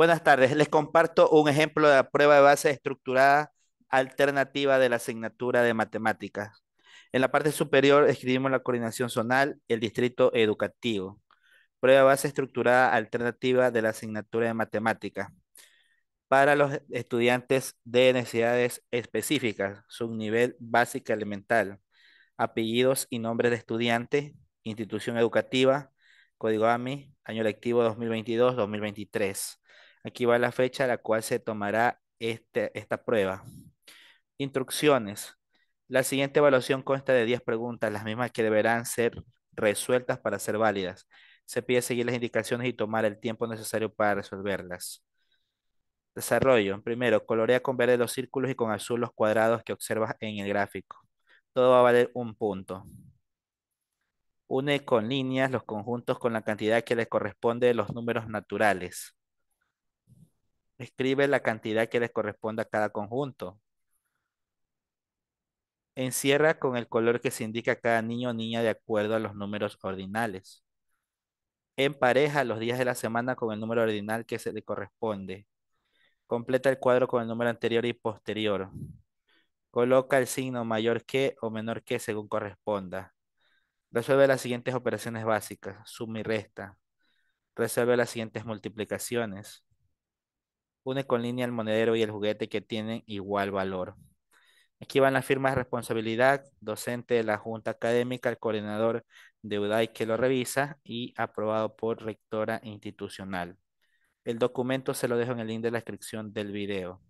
Buenas tardes, les comparto un ejemplo de la prueba de base estructurada alternativa de la asignatura de matemáticas. En la parte superior escribimos la coordinación zonal, el distrito educativo. Prueba de base estructurada alternativa de la asignatura de matemáticas para los estudiantes de necesidades específicas, subnivel básica elemental, apellidos y nombres de estudiantes, institución educativa, código AMI, año lectivo 2022-2023. Aquí va la fecha a la cual se tomará este, esta prueba. Instrucciones. La siguiente evaluación consta de 10 preguntas, las mismas que deberán ser resueltas para ser válidas. Se pide seguir las indicaciones y tomar el tiempo necesario para resolverlas. Desarrollo. Primero, colorea con verde los círculos y con azul los cuadrados que observas en el gráfico. Todo va a valer un punto. Une con líneas los conjuntos con la cantidad que le corresponde de los números naturales. Escribe la cantidad que les corresponda a cada conjunto. Encierra con el color que se indica cada niño o niña de acuerdo a los números ordinales. Empareja los días de la semana con el número ordinal que se le corresponde. Completa el cuadro con el número anterior y posterior. Coloca el signo mayor que o menor que según corresponda. Resuelve las siguientes operaciones básicas. Suma y resta. Resuelve las siguientes multiplicaciones une con línea el monedero y el juguete que tienen igual valor. Aquí van las firmas de responsabilidad, docente de la Junta Académica, el coordinador de UDAI que lo revisa y aprobado por rectora institucional. El documento se lo dejo en el link de la descripción del video.